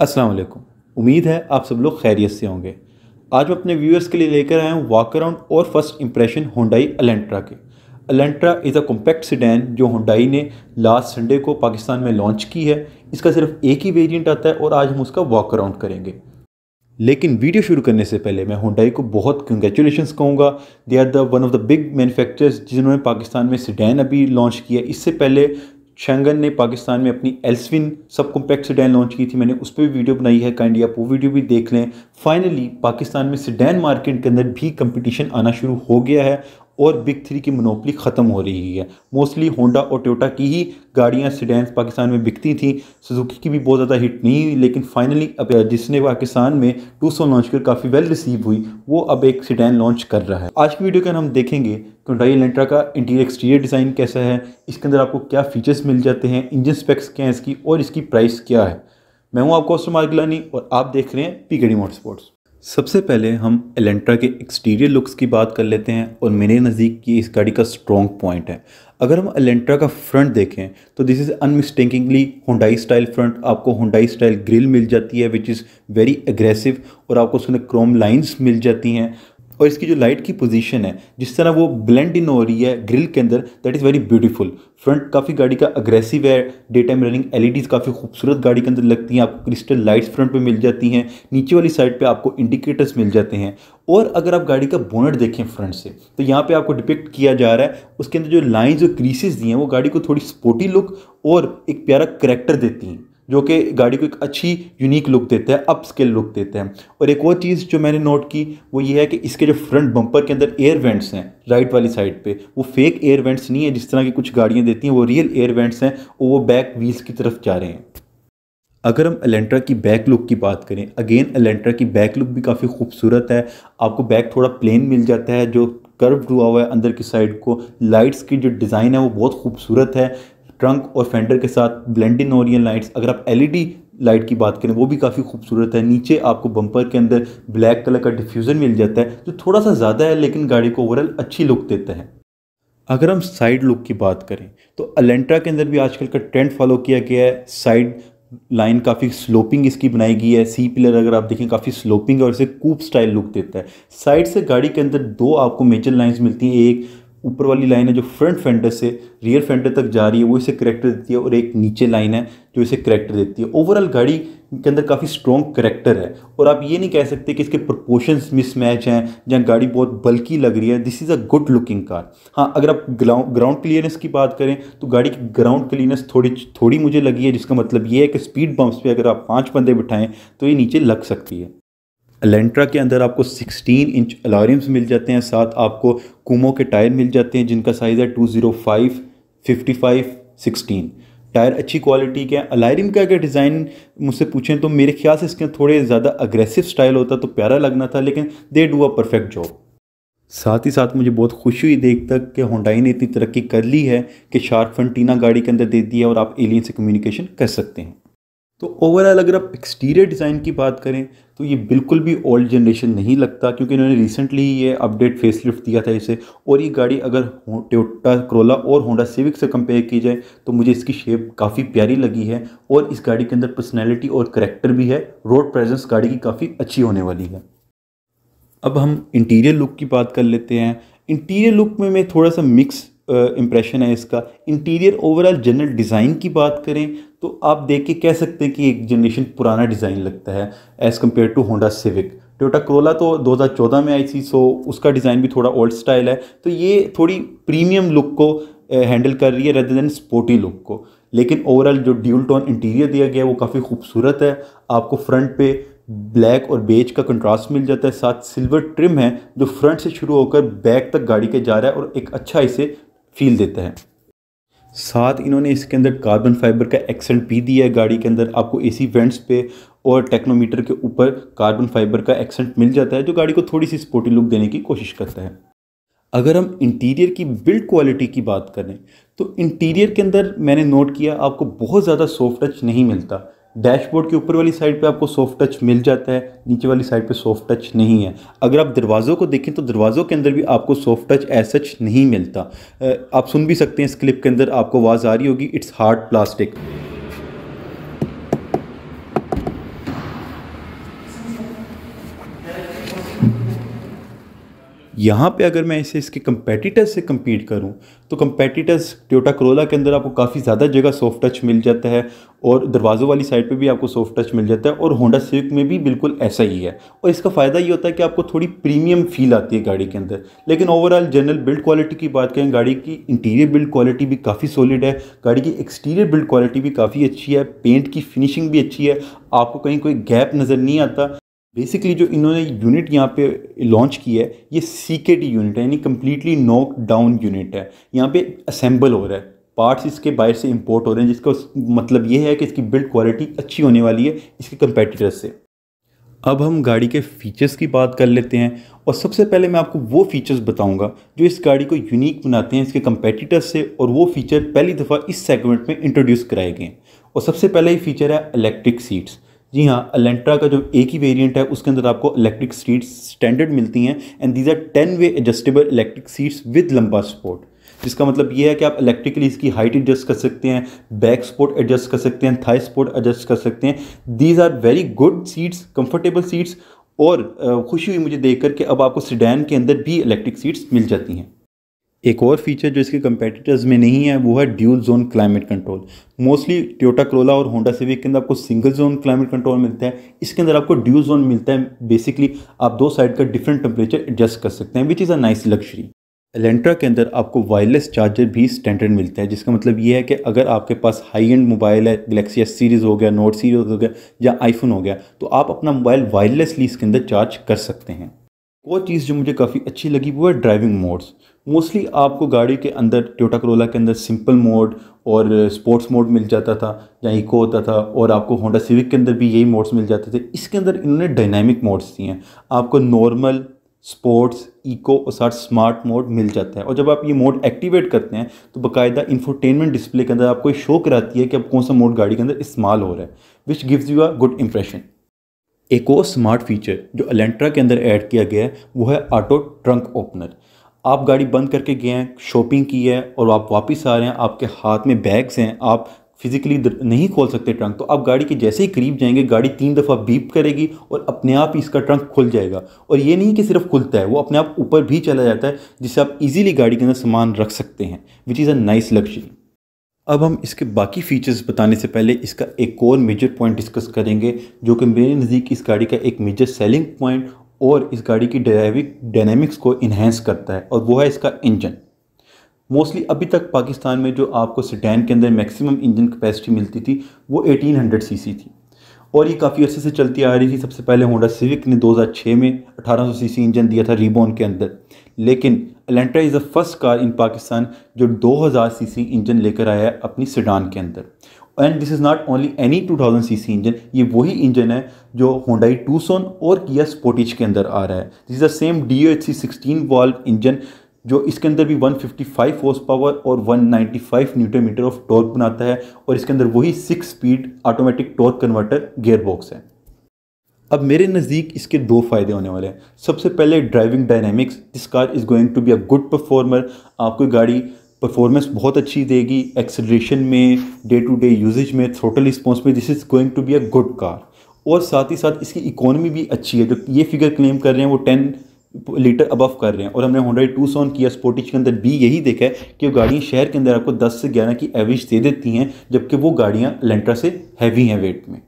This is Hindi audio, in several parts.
अस्सलाम वालेकुम उम्मीद है आप सब लोग खैरियत से होंगे आज मैं अपने व्यूअर्स के लिए लेकर आया हूँ वॉक अराउंड और फर्स्ट इंप्रेशन होंडाई अलेंट्रा के Elantra is a compact sedan जो होंडाई ने लास्ट संडे को पाकिस्तान में लॉन्च की है इसका सिर्फ एक ही वेरियंट आता है और आज हम उसका वॉक अराउंड करेंगे लेकिन वीडियो शुरू करने से पहले मैं होंडाई को बहुत कंग्रेचुलेशन कहूँगा they are the one of the big manufacturers जिन्होंने पाकिस्तान में सिडैन अभी लॉन्च किया इससे पहले शेंगन ने पाकिस्तान में अपनी एल्सविन सब कॉम्पैक्ट सिडैन लॉन्च की थी मैंने उस पर भी वीडियो बनाई है काइंडली आप वो वीडियो भी देख लें फाइनली पाकिस्तान में सिडैन मार्केट के अंदर भी कंपटीशन आना शुरू हो गया है और बिग थ्री की मनोपली ख़त्म हो रही है मोस्टली होंडा और टोयोटा की ही गाड़ियाँ सीडेंस पाकिस्तान में बिकती थी सुजुकी की भी बहुत ज़्यादा हिट नहीं हुई लेकिन फाइनली अब जिसने पाकिस्तान में टू सौ लॉन्च कर काफ़ी वेल रिसीव हुई वो अब एक सीडेन लॉन्च कर रहा है आज की वीडियो के हम देखेंगे कोंडाई लेंट्रा का इंटीरियर एक्सटीरियर डिज़ाइन कैसा है इसके अंदर आपको क्या फ़ीचर्स मिल जाते हैं इंजन स्पेक्स क्या है इसकी और इसकी प्राइस क्या है मैं हूँ आपको मार्गलानी और आप देख रहे हैं डी मोटर स्पोर्ट्स सबसे पहले हम एलेंट्रा के एक्सटीरियर लुक्स की बात कर लेते हैं और मेरे नज़दीक ये इस गाड़ी का स्ट्रॉन्ग पॉइंट है अगर हम एलेंट्रा का फ्रंट देखें तो this is unmistakably Hyundai style front आपको होंडाई स्टाइल ग्रिल मिल जाती है विच इज़ वेरी एग्रेसिव और आपको उसमें क्रोम लाइंस मिल जाती हैं और इसकी जो लाइट की पोजीशन है जिस तरह वो ब्लेंड इन हो रही है ग्रिल के अंदर that is very beautiful front काफ़ी गाड़ी का अग्रेसिव है डे टाइम रनिंग एलईडीज़ काफ़ी खूबसूरत गाड़ी के अंदर लगती हैं आपको क्रिस्टल लाइट्स फ्रंट पे मिल जाती हैं नीचे वाली साइड पे आपको इंडिकेटर्स मिल जाते हैं और अगर आप गाड़ी का बोनट देखें फ्रंट से तो यहाँ पर आपको डिपेक्ट किया जा रहा है उसके अंदर जो लाइन्स और क्रीसेज दी हैं वो गाड़ी को थोड़ी स्पोर्टी लुक और एक प्यारा करेक्टर देती हैं जो कि गाड़ी को एक अच्छी यूनिक लुक देते हैं अप स्केल लुक देते हैं और एक और चीज़ जो मैंने नोट की वो ये है कि इसके जो फ्रंट बम्पर के अंदर एयर वेंट्स हैं राइट वाली साइड पे वो फेक एयर वेंट्स नहीं है जिस तरह की कुछ गाड़ियाँ देती हैं वो रियल एयर वेंट्स हैं और वो बैक व्हील्स की तरफ जा रहे हैं अगर हम एलेंट्रा की बैक लुक की बात करें अगेन एलेंट्रा की बैक लुक भी काफ़ी खूबसूरत है आपको बैक थोड़ा प्लेन मिल जाता है जो कर्व हुआ हुआ है अंदर की साइड को लाइट्स की जो डिज़ाइन है वो बहुत खूबसूरत है ट्रंक और फेंडर के साथ ब्लेंडिंग इन लाइट्स अगर आप एलईडी लाइट की बात करें वो भी काफ़ी खूबसूरत है नीचे आपको बम्पर के अंदर ब्लैक कलर का डिफ्यूज़न मिल जाता है जो थोड़ा सा ज़्यादा है लेकिन गाड़ी को ओवरऑल अच्छी लुक देता है अगर हम साइड लुक की बात करें तो अलेंट्रा के अंदर भी आजकल का ट्रेंड फॉलो किया गया है साइड लाइन काफ़ी स्लोपिंग इसकी बनाई गई है सी पिलर अगर आप देखें काफ़ी स्लोपिंग है और इसे कूप स्टाइल लुक देता है साइड से गाड़ी के अंदर दो आपको मेजर लाइंस मिलती हैं एक ऊपर वाली लाइन है जो फ्रंट फेंडर से रियर फेंडर तक जा रही है वो इसे करेक्टर देती है और एक नीचे लाइन है जो इसे करेक्टर देती है ओवरऑल गाड़ी के अंदर काफ़ी स्ट्रॉन्ग करेक्टर है और आप ये नहीं कह सकते कि इसके प्रपोर्शंस मिसमैच हैं जहाँ गाड़ी बहुत बल्कि लग रही है this is a good looking car हाँ अगर आप ग्राउंड क्लियरेंस की बात करें तो गाड़ी की ग्राउंड क्लियरेंस थोड़ी थोड़ी मुझे लगी है जिसका मतलब ये है कि स्पीड बम्प्स पर अगर आप पाँच बंदे बिठाएँ तो ये नीचे लग सकती है एलेंट्रा के अंदर आपको 16 इंच अलारिम्स मिल जाते हैं साथ आपको कुमो के टायर मिल जाते हैं जिनका साइज़ है 205, 55, 16 टायर अच्छी क्वालिटी के हैं अलारिम का अगर डिज़ाइन मुझसे पूछें तो मेरे ख्याल से इसके थोड़े ज़्यादा अग्रेसिव स्टाइल होता तो प्यारा लगना था लेकिन they do a perfect job साथ ही साथ मुझे बहुत खुशी हुई देख तक कि होंडाई ने इतनी तरक्की कर ली है कि शार्क फंटीना गाड़ी के अंदर दे दी है और आप एलियन से कम्युनिकेशन कर सकते हैं तो ओवरऑल अगर आप एक्सटीरियर डिज़ाइन की बात करें तो ये बिल्कुल भी ओल्ड जनरेशन नहीं लगता क्योंकि इन्होंने रिसेंटली ये अपडेट फेसलिफ्ट दिया था इसे और ये गाड़ी अगर टोटा क्रोला और होंडा सिविक से कंपेयर की जाए तो मुझे इसकी शेप काफ़ी प्यारी लगी है और इस गाड़ी के अंदर पर्सनैलिटी और करेक्टर भी है रोड प्रेजेंस गाड़ी की काफ़ी अच्छी होने वाली है अब हम इंटीरियर लुक की बात कर लेते हैं इंटीरियर लुक में मैं थोड़ा सा मिक्स इम्प्रेशन है इसका इंटीरियर ओवरऑल जनरल डिज़ाइन की बात करें तो आप देख के कह सकते हैं कि एक जनरेशन पुराना डिज़ाइन लगता है as compare to Honda Civic Toyota Corolla तो 2014 में आई थी सो उसका डिज़ाइन भी थोड़ा ओल्ड स्टाइल है तो ये थोड़ी प्रीमियम लुक को हैंडल कर रही है रेदर देन स्पोर्टी लुक को लेकिन ओवरऑल जो ड्यूल टोन इंटीरियर दिया गया है वो काफ़ी खूबसूरत है आपको फ्रंट पे ब्लैक और बेज का कंट्रास्ट मिल जाता है साथ सिल्वर ट्रिम है जो फ्रंट से शुरू होकर बैक तक गाड़ी के जा रहा है और एक अच्छा इसे फील देता है साथ इन्होंने इसके अंदर कार्बन फाइबर का एक्सेंट भी दिया है गाड़ी के अंदर आपको एसी वेंट्स पे और टेक्नोमीटर के ऊपर कार्बन फाइबर का एक्सेंट मिल जाता है जो गाड़ी को थोड़ी सी स्पोर्टी लुक देने की कोशिश करता है अगर हम इंटीरियर की बिल्ड क्वालिटी की बात करें तो इंटीरियर के अंदर मैंने नोट किया आपको बहुत ज़्यादा सॉफ्ट टच नहीं मिलता डैशबोर्ड के ऊपर वाली साइड पे आपको सॉफ्ट टच मिल जाता है नीचे वाली साइड पे सॉफ्ट टच नहीं है अगर आप दरवाज़ों को देखें तो दरवाज़ों के अंदर भी आपको सॉफ्ट टच एज सच नहीं मिलता आप सुन भी सकते हैं इस क्लिप के अंदर आपको आवाज़ आ रही होगी इट्स हार्ड प्लास्टिक यहाँ पे अगर मैं इसे इसके कंपेटिटर्स से कम्पीट करूँ तो कंपेटिटर्स टोटा करोला के अंदर आपको काफ़ी ज़्यादा जगह सॉफ्ट टच मिल जाता है और दरवाज़ों वाली साइड पे भी आपको सॉफ्ट टच मिल जाता है और होंडा सिविक में भी बिल्कुल ऐसा ही है और इसका फ़ायदा ये होता है कि आपको थोड़ी प्रीमियम फील आती है गाड़ी के अंदर लेकिन ओवरऑल जनरल बिल्ड क्वालिटी की बात करें गाड़ी की इंटीरियर बिल्ड क्वालिटी भी काफ़ी सॉलिड है गाड़ी की एक्सटीरियर बिल्ड क्वालिटी भी काफ़ी अच्छी है पेंट की फिनिशिंग भी अच्छी है आपको कहीं कोई गैप नज़र नहीं आता बेसिकली जो इन्होंने यूनिट यहाँ पे लॉन्च की है ये सी के टी यूनिट है यानी कम्प्लीटली नॉक डाउन यूनिट है यहाँ पे असेंबल हो रहा है पार्ट्स इसके बाहर से इंपोर्ट हो रहे हैं जिसका मतलब ये है कि इसकी बिल्ड क्वालिटी अच्छी होने वाली है इसके कंपेटिटर्स से अब हम गाड़ी के फीचर्स की बात कर लेते हैं और सबसे पहले मैं आपको वो फीचर्स बताऊंगा जो इस गाड़ी को यूनिक बनाते हैं इसके कंपेटिटर्स से और वो फीचर पहली दफ़ा इस सेगमेंट में इंट्रोड्यूस कराए गए हैं और सबसे पहला ये फीचर है इलेक्ट्रिक सीट्स जी हाँ अलेंट्रा का जो एक ही वेरिएंट है उसके अंदर आपको इलेक्ट्रिक सीट्स स्टैंडर्ड मिलती हैं and these are ten way adjustable electric seats with lumbar support जिसका मतलब ये है कि आप इलेक्ट्रिकली इसकी हाइट एडजस्ट कर सकते हैं बैक स्पोर्ट एडजस्ट कर सकते हैं थाई सपोर्ट एडजस्ट कर सकते हैं these are very good seats comfortable seats और खुशी हुई मुझे देखकर कि अब आपको सिडैन के अंदर भी इलेक्ट्रिक सीट्स मिल जाती हैं एक और फीचर जो इसके कंपेटिटर्स में नहीं है वो है dual zone climate control mostly Toyota Corolla और होंडा सिविक के अंदर आपको सिंगल जोन क्लाइमेट कंट्रोल मिलता है इसके अंदर आपको ड्यूल जोन मिलता है बेसिकली आप दो साइड का डिफरेंट टेम्परेचर एडजस्ट कर सकते हैं which is a nice luxury Elantra के अंदर आपको वायरलेस चार्जर भी स्टैंडर्ड मिलता है जिसका मतलब ये है कि अगर आपके पास हाई एंड मोबाइल है गलेक्सी एस सीरीज़ हो गया नोट सीरीज़ हो गया या आईफोन हो गया तो आप अपना मोबाइल वायरलेसली इसके अंदर चार्ज कर सकते हैं और चीज़ जो मुझे काफ़ी अच्छी लगी वो है ड्राइविंग मोड्स मोस्टली आपको गाड़ी के अंदर टोटा करोला के अंदर सिंपल मोड और स्पोर्ट्स मोड मिल जाता था या इको होता था और आपको होंडा सिविक के अंदर भी यही मोड्स मिल जाते थे इसके अंदर इन्होंने डायनामिक मोड्स दिए हैं आपको नॉर्मल स्पोर्ट्स इको और साथ स्मार्ट मोड मिल जाता है और जब आप ये मोड एक्टिवेट करते हैं तो बाकायदा इंफोटेनमेंट डिस्प्ले के अंदर आपको ये शो कराती है कि अब कौन सा मोड गाड़ी के अंदर इस्तेमाल हो रहा है which gives you a good impression एक और स्मार्ट फीचर जो अलेंट्रा के अंदर ऐड किया गया है वो है ऑटो ट्रंक ओपनर आप गाड़ी बंद करके गए हैं शॉपिंग की है और आप वापस आ रहे हैं आपके हाथ में बैग्स हैं आप फिज़िकली नहीं खोल सकते ट्रंक तो आप गाड़ी के जैसे ही करीब जाएंगे गाड़ी तीन दफ़ा बीप करेगी और अपने आप ही इसका ट्रंक खुल जाएगा और ये नहीं कि सिर्फ खुलता है वो अपने आप ऊपर भी चला जाता है जिससे आप इजीली गाड़ी के अंदर सामान रख सकते हैं which is a nice luxury अब हम इसके बाकी फ़ीचर्स बताने से पहले इसका एक और मेजर पॉइंट डिस्कस करेंगे जो कि मेरे नज़दीक इस गाड़ी का एक मेजर सेलिंग पॉइंट और इस गाड़ी की ड्राइविंग डायनेमिक्स को इन्हेंस करता है और वो है इसका इंजन मोस्टली अभी तक पाकिस्तान में जो आपको सिटैन के अंदर मैक्सिमम इंजन कैपेसिटी मिलती थी वो 1800 सीसी थी और ये काफ़ी अर्से से चलती आ रही थी सबसे पहले होंडा सिविक ने 2006 में 1800 सीसी इंजन दिया था रिबोन के अंदर लेकिन Elantra is the first car in Pakistan जो 2000 सीसी इंजन लेकर आया है अपनी सिडान के अंदर and this is not only any 2000 C engine ये वही इंजन है जो होंडाई टूसोन और किया स्पोटिच के अंदर आ रहा है this is the same D O H C sixteen valve engine जो इसके अंदर भी 155 हॉर्स पावर और one ninety newton metre of torque बनाता है और इसके अंदर वही six speed automatic torque converter gear box है अब मेरे नज़दीक इसके दो फ़ायदे होने वाले हैं सबसे पहले driving dynamics this car is going to be a good performer आपको गाड़ी परफॉर्मेंस बहुत अच्छी देगी एक्सलेशन में डे टू डे यूजेज में थ्रोटल रिस्पॉन्स में this is going to be a good car और साथ ही साथ इसकी इकोनॉमी भी अच्छी है जो ये फिगर क्लेम कर रहे हैं वो टेन लीटर अबव कर रहे हैं और हमने हंड्रेड टू सॉन किया स्पोर्टिज के अंदर भी यही देखा है कि वो गाड़ियाँ शहर के अंदर आपको दस से ग्यारह की एवरेज दे देती हैं जबकि वो गाड़ियाँ लेंट्रा से हैवी हैं वेट में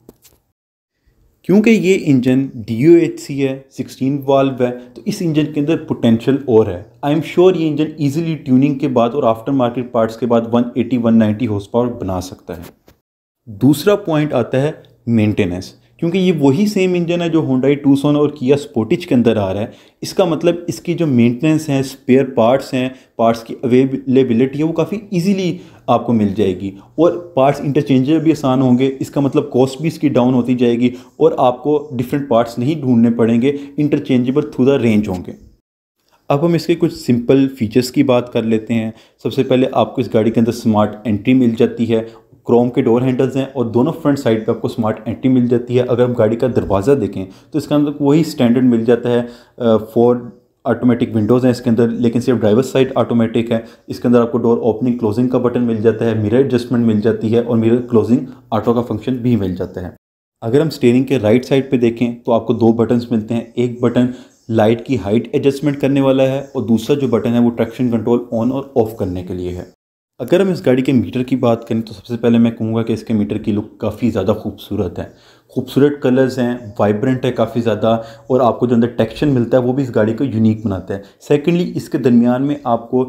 क्योंकि ये engine D O H C है सिक्सटीन वाल्व है तो इस इंजन के अंदर पोटेंशियल और है आई एम श्योर ये इंजन इजीली ट्यूनिंग के बाद और आफ्टर मार्केट पार्ट्स के बाद 180 190 हॉर्स पावर बना सकता है दूसरा पॉइंट आता है मेंटेनेंस क्योंकि ये वही सेम इंजन है जो होंडाई टूसोन और किया स्पोटिच के अंदर आ रहा है इसका मतलब इसकी जो मेंटेनेंस है स्पेयर पार्ट्स हैं पार्ट्स की अवेलेबिलिटी है वो काफ़ी इजीली आपको मिल जाएगी और पार्ट्स इंटरचेंजेबल भी आसान होंगे इसका मतलब कॉस्ट भी इसकी डाउन होती जाएगी और आपको डिफरेंट पार्ट्स नहीं ढूंढने पड़ेंगे इंटरचेंजेबल थ्रू द रेंज होंगे अब हम इसके कुछ सिंपल फीचर्स की बात कर लेते हैं सबसे पहले आपको इस गाड़ी के अंदर स्मार्ट एंट्री मिल जाती है क्रोम के डोर हैंडल्स हैं और दोनों फ्रंट साइड पे आपको स्मार्ट एंट्री मिल जाती है अगर आप गाड़ी का दरवाज़ा देखें तो इसके अंदर वही स्टैंडर्ड मिल जाता है फोर ऑटोमेटिक विंडोज़ हैं इसके अंदर लेकिन सिर्फ ड्राइवर साइड ऑटोमेटिक है इसके अंदर आपको डोर ओपनिंग क्लोजिंग का बटन मिल जाता है मिरर एडजस्टमेंट मिल जाती है और मिरर क्लोजिंग ऑटो का फंक्शन भी मिल जाता है अगर हम स्टेयरिंग के राइट साइड पे देखें तो आपको दो बटन्स मिलते हैं एक बटन लाइट की हाइट एडजस्टमेंट करने वाला है और दूसरा जो बटन है वो ट्रैक्शन कंट्रोल ऑन और ऑफ करने के लिए है अगर हम इस गाड़ी के मीटर की बात करें तो सबसे पहले मैं कहूँगा कि इसके मीटर की लुक काफ़ी ज़्यादा खूबसूरत है खूबसूरत कलर्स हैं वाइब्रेंट है काफ़ी ज़्यादा और आपको जो अंदर टेक्सचर मिलता है वो भी इस गाड़ी को यूनिक बनाता है सेकेंडली इसके दरमियान में आपको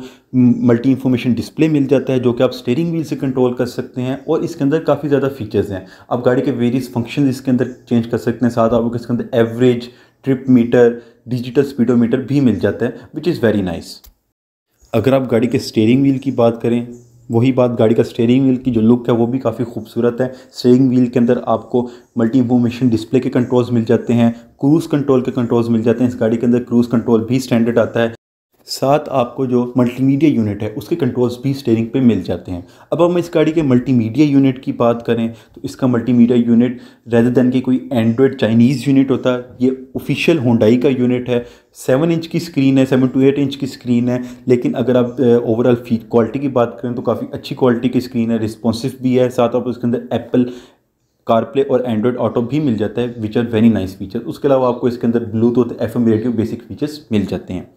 मल्टी इन्फॉर्मेशन डिस्प्ले मिल जाता है जो कि आप स्टेयरिंग व्हील से कंट्रोल कर सकते हैं और इसके अंदर काफ़ी ज़्यादा फीचर्स हैं आप गाड़ी के वेरियस फंक्शन इसके अंदर चेंज कर सकते हैं साथ आपको इसके अंदर average trip meter digital speedometer भी मिल जाता है विच इज़ वेरी नाइस अगर आप गाड़ी के स्टेयरिंग व्हील की बात करें वही बात गाड़ी का स्टेयरिंग व्हील की जो लुक है वो भी काफ़ी खूबसूरत है स्टेयरिंग व्हील के अंदर आपको मल्टी इंफॉर्मेशन डिस्प्ले के कंट्रोल्स मिल जाते हैं क्रूज़ कंट्रोल के कंट्रोल्स मिल जाते हैं इस गाड़ी के अंदर क्रूज़ कंट्रोल भी स्टैंडर्ड आता है साथ आपको जो मल्टीमीडिया यूनिट है उसके कंट्रोल्स भी स्टेयरिंग पे मिल जाते हैं अब हम इस गाड़ी के मल्टीमीडिया यूनिट की बात करें तो इसका मल्टीमीडिया यूनिट रेदर देन के कोई एंड्रॉयड चाइनीज़ यूनिट होता है ये ऑफिशियल होंडाई का यूनिट है सेवन इंच की स्क्रीन है सेवन टू एट इंच की स्क्रीन है लेकिन अगर आप ओवरऑल फी क्वालिटी की बात करें तो काफ़ी अच्छी क्वालिटी की स्क्रीन है रिस्पॉन्सिव भी है साथ आप उसके अंदर एप्पल कारप्ले और एंड्रॉयड ऑटो भी मिल जाता है which are very nice feature उसके अलावा आपको इसके अंदर Bluetooth F M radio basic features मिल जाते हैं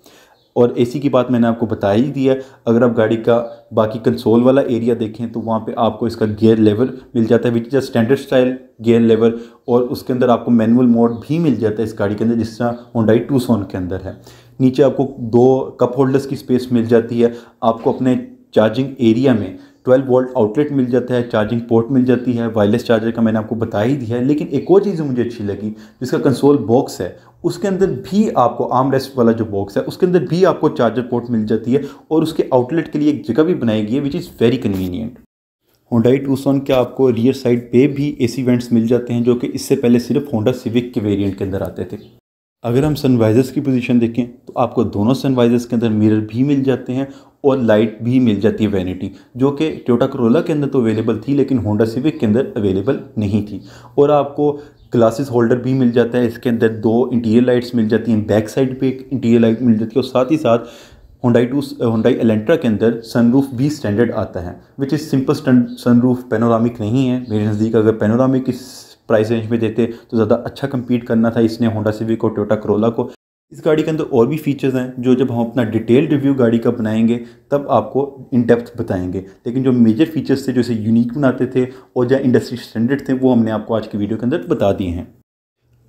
और एसी की बात मैंने आपको बता ही दिया अगर आप गाड़ी का बाकी कंसोल वाला एरिया देखें तो वहाँ पे आपको इसका गियर लेवल मिल जाता है which is standard style gear level और उसके अंदर आपको मैनुअल मोड भी मिल जाता है इस गाड़ी के अंदर जिस तरह होंडाई टू सोन के अंदर है नीचे आपको दो कप होल्डर्स की स्पेस मिल जाती है आपको अपने चार्जिंग एरिया में 12 वोल्ट आउटलेट मिल जाता है चार्जिंग पोर्ट मिल जाती है वायरलेस चार्जर का मैंने आपको बता ही दिया है लेकिन एक और चीज़ मुझे अच्छी लगी जिसका कंसोल बॉक्स है उसके अंदर भी आपको आर्म रेस्ट वाला जो बॉक्स है उसके अंदर भी आपको चार्जर पोर्ट मिल जाती है और उसके आउटलेट के लिए एक जगह भी बनाई गई है which is very convenient Hyundai सोन के आपको रियर साइड पे भी एसी वेंट्स मिल जाते हैं जो कि इससे पहले सिर्फ होंडा सिविक के वेरिएंट के अंदर आते थे अगर हम सनवाइजर्स की पोजीशन देखें तो आपको दोनों सनवाइजर्स के अंदर मिरर भी मिल जाते हैं और लाइट भी मिल जाती है वैनिटी जो कि टोटा करोला के अंदर तो अवेलेबल थी लेकिन होंडा सिविक के अंदर अवेलेबल नहीं थी और आपको ग्लासेस होल्डर भी मिल जाता है इसके अंदर दो इंटीरियर लाइट्स मिल जाती हैं बैक साइड पे एक इंटीरियर लाइट मिल जाती है और साथ ही साथ होंडाई टू होंडाई एलेंट्रा के अंदर सनरूफ भी स्टैंडर्ड आता है which is simple sunroof panoramic नहीं है मेरे नज़दीक अगर पेनोरामिक इस प्राइस रेंज में देते तो ज़्यादा अच्छा कम्पीट करना था इसने होंडा सिविक और टोटा करोला को इस गाड़ी के अंदर और भी फीचर्स हैं जो जब हम अपना डिटेल रिव्यू गाड़ी का बनाएंगे तब आपको इन डेप्थ बताएंगे लेकिन जो मेजर फीचर्स थे जो इसे यूनिक बनाते थे और जो इंडस्ट्री स्टैंडर्ड थे वो हमने आपको आज की वीडियो के अंदर बता दिए हैं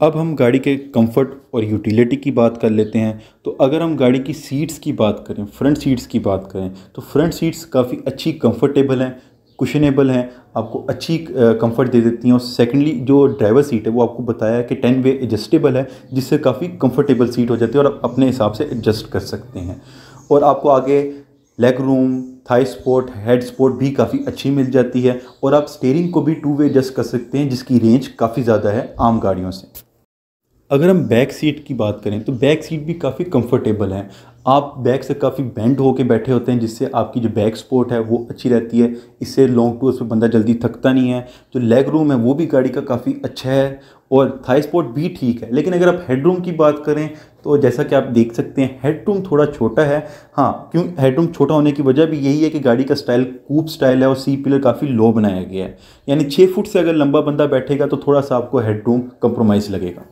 अब हम गाड़ी के कंफर्ट और यूटिलिटी की बात कर लेते हैं तो अगर हम गाड़ी की सीट्स की बात करें फ्रंट सीट्स की बात करें तो फ्रंट सीट्स काफ़ी अच्छी कंफर्टेबल हैं कुशनेबल हैं आपको अच्छी कंफर्ट दे देती हैं और सेकेंडली जो ड्राइवर सीट है वो आपको बताया कि टेन वे एडजस्टेबल है जिससे काफ़ी कंफर्टेबल सीट हो जाती है और आप अपने हिसाब से एडजस्ट कर सकते हैं और आपको आगे leg room thigh support head support भी काफ़ी अच्छी मिल जाती है और आप स्टेयरिंग को भी टू वे एडजस्ट कर सकते हैं जिसकी रेंज काफ़ी ज़्यादा है आम गाड़ियों से अगर हम बैक सीट की बात करें तो बैक सीट भी काफ़ी कंफर्टेबल है आप बैक से काफ़ी बेंड होके बैठे होते हैं जिससे आपकी जो बैक सपोर्ट है वो अच्छी रहती है इससे लॉन्ग टूर्स पे बंदा जल्दी थकता नहीं है जो लेग रूम है वो भी गाड़ी का काफ़ी अच्छा है और थाई स्पोर्ट भी ठीक है लेकिन अगर आप हेड रूम की बात करें तो जैसा कि आप देख सकते हैं हेड रूम थोड़ा छोटा है हाँ क्यों हेड रूम छोटा होने की वजह भी यही है कि गाड़ी का स्टाइल कूप स्टाइल है और सी पिलर काफ़ी लो बनाया गया है यानी छः फुट से अगर लंबा बंदा बैठेगा तो थोड़ा सा आपको हेड रूम कंप्रोमाइज़ लगेगा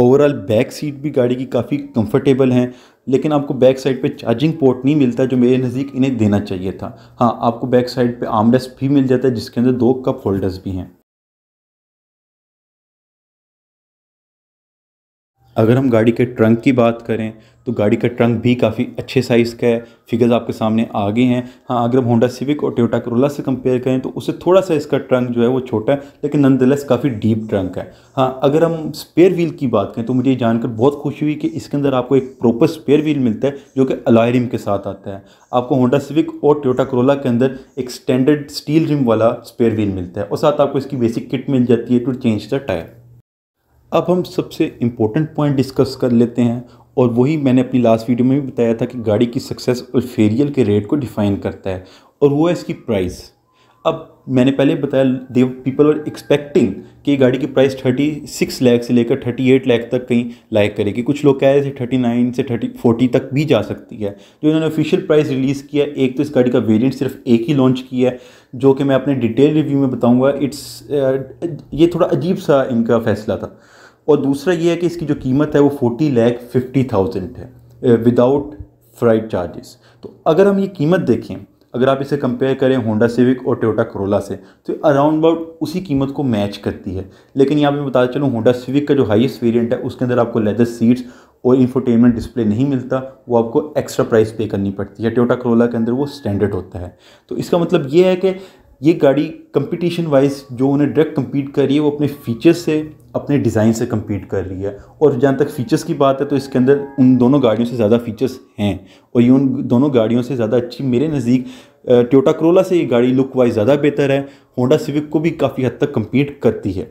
ओवरऑल बैक सीट भी गाड़ी की काफ़ी कंफर्टेबल हैं लेकिन आपको बैक साइड पे चार्जिंग पोर्ट नहीं मिलता जो मेरे नज़दीक इन्हें देना चाहिए था हाँ आपको बैक साइड पे आर्मरेस्ट भी मिल जाता है जिसके अंदर दो कप होल्डर्स भी हैं अगर हम गाड़ी के ट्रंक की बात करें तो गाड़ी का ट्रंक भी काफ़ी अच्छे साइज़ का है फिगर्स आपके सामने आ गए हैं हाँ अगर हम होंडा सिविक और टोटा करोला से कंपेयर करें तो उससे थोड़ा सा इसका ट्रंक जो है वो छोटा है लेकिन नंदलेस काफ़ी डीप ट्रंक है हाँ अगर हम स्पेयर व्हील की बात करें तो मुझे जानकर बहुत खुशी हुई कि इसके अंदर आपको एक प्रॉपर स्पेयर व्हील मिलता है जो कि अलाय रिम के साथ आता है आपको होंडा सिविक और टोटा करोला के अंदर एक स्टैंडर्ड स्टील रिम वाला स्पेयर व्हील मिलता है और साथ आपको इसकी बेसिक किट मिल जाती है टू चेंज द टायर अब हम सबसे इम्पोर्टेंट पॉइंट डिस्कस कर लेते हैं और वही मैंने अपनी लास्ट वीडियो में भी बताया था कि गाड़ी की सक्सेस और फेरियल के रेट को डिफ़ाइन करता है और वो है इसकी प्राइस अब मैंने पहले बताया दे पीपल आर एक्सपेक्टिंग कि गाड़ी की प्राइस 36 लाख से लेकर 38 लाख तक कहीं लायक करेगी कुछ लोग कह रहे थे 39 से 30 40 तक भी जा सकती है जो तो इन्होंने ऑफिशियल प्राइस रिलीज़ किया एक तो इस गाड़ी का वेरिएंट सिर्फ एक ही लॉन्च किया है जो कि मैं अपने डिटेल रिव्यू में बताऊंगा इट्स uh, ये थोड़ा अजीब सा इनका फैसला था और दूसरा ये है कि इसकी जो कीमत है वो फोर्टी लैख फिफ्टी थाउजेंड है विदाउट फ्राइड चार्जेस तो अगर हम ये कीमत देखें अगर आप इसे कंपेयर करें होंडा सिविक और टोयोटा करोला से तो अराउंड अबाउट उसी कीमत को मैच करती है लेकिन यहाँ पे मैं बताता चलूँ होंडा सिविक का जो हाइस्ट वेरियंट है उसके अंदर आपको लेदर सीट्स और इंफोटेनमेंट डिस्प्ले नहीं मिलता वो आपको एक्स्ट्रा प्राइस पे करनी पड़ती है टोटा करोला के अंदर वो स्टैंडर्ड होता है तो इसका मतलब ये है कि ये गाड़ी कंपटीशन वाइज जो उन्हें डायरेक्ट कम्पीट करी है वो अपने फीचर्स से अपने डिज़ाइन से कम्पीट कर रही है और जहाँ तक फ़ीचर्स की बात है तो इसके अंदर उन दोनों गाड़ियों से ज़्यादा फ़ीचर्स हैं और ये उन दोनों गाड़ियों से ज़्यादा अच्छी मेरे नज़दीक टोटा करोला से ये गाड़ी लुक वाइज ज़्यादा बेहतर है होंडा सिविक को भी काफ़ी हद तक कम्पीट करती है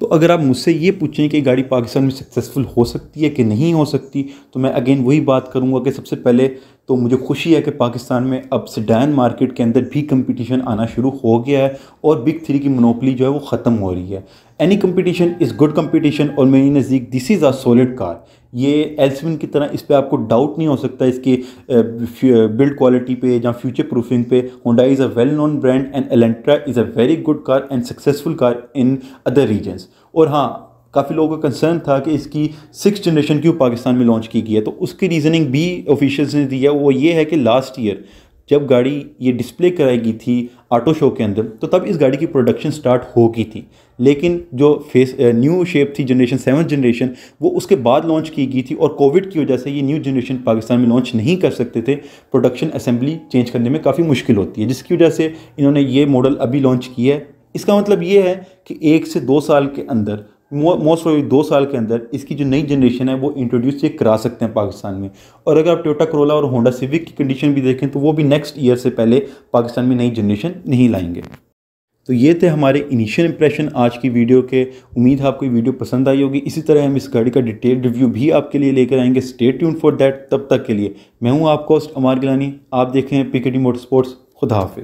तो अगर आप मुझसे ये पूछें कि गाड़ी पाकिस्तान में सक्सेसफुल हो सकती है कि नहीं हो सकती तो मैं अगेन वही बात करूँगा कि सबसे पहले तो मुझे खुशी है कि पाकिस्तान में अब सडैन मार्केट के अंदर भी कंपटीशन आना शुरू हो गया है और बिग थ्री की मोनोपली जो है वो ख़त्म हो रही है any competition is good competition और मेरे नज़दीक this is a solid car ये एल्सविन की तरह इस पर आपको डाउट नहीं हो सकता इसके बिल्ड क्वालिटी पे या फ्यूचर प्रूफिंग पे Honda is a well known brand and Elantra is a very good car and successful car in other reasons और हाँ काफ़ी लोगों का कंसर्न था कि इसकी सिक्स जनरेशन क्यों पाकिस्तान में लॉन्च की गई है तो उसकी रीजनिंग भी ऑफिशियल्स ने दी है वो ये है कि लास्ट ईयर जब गाड़ी ये डिस्प्ले कराई गई थी ऑटो शो के अंदर तो तब इस गाड़ी की प्रोडक्शन स्टार्ट हो गई थी लेकिन जो फेस न्यू शेप थी जनरेशन सेवन जनरेशन वो उसके बाद लॉन्च की गई थी और कोविड की वजह से ये न्यू जनरेशन पाकिस्तान में लॉन्च नहीं कर सकते थे प्रोडक्शन असेंबली चेंज करने में काफ़ी मुश्किल होती है जिसकी वजह से इन्होंने ये मॉडल अभी लॉन्च किया है इसका मतलब ये है कि एक से दो साल के अंदर मोस्ट ऑफ दो साल के अंदर इसकी जो नई जनरेशन है वो इंट्रोड्यूस ये करा सकते हैं पाकिस्तान में और अगर आप टोटा करोला और होंडा सिविक की कंडीशन भी देखें तो वो भी नेक्स्ट ईयर से पहले पाकिस्तान में नई जनरेशन नहीं लाएंगे तो ये थे हमारे इनिशियल इंप्रेशन आज की वीडियो के उम्मीद है आपको ये वीडियो पसंद आई होगी इसी तरह हम इस गाड़ी का डिटेल रिव्यू भी आपके लिए लेकर आएंगे स्टे ट्यून फॉर दैट तब तक के लिए मैं हूँ आपको अमार गिलानी आप देखें टी मोटर स्पोर्ट्स खुदा हाफिज़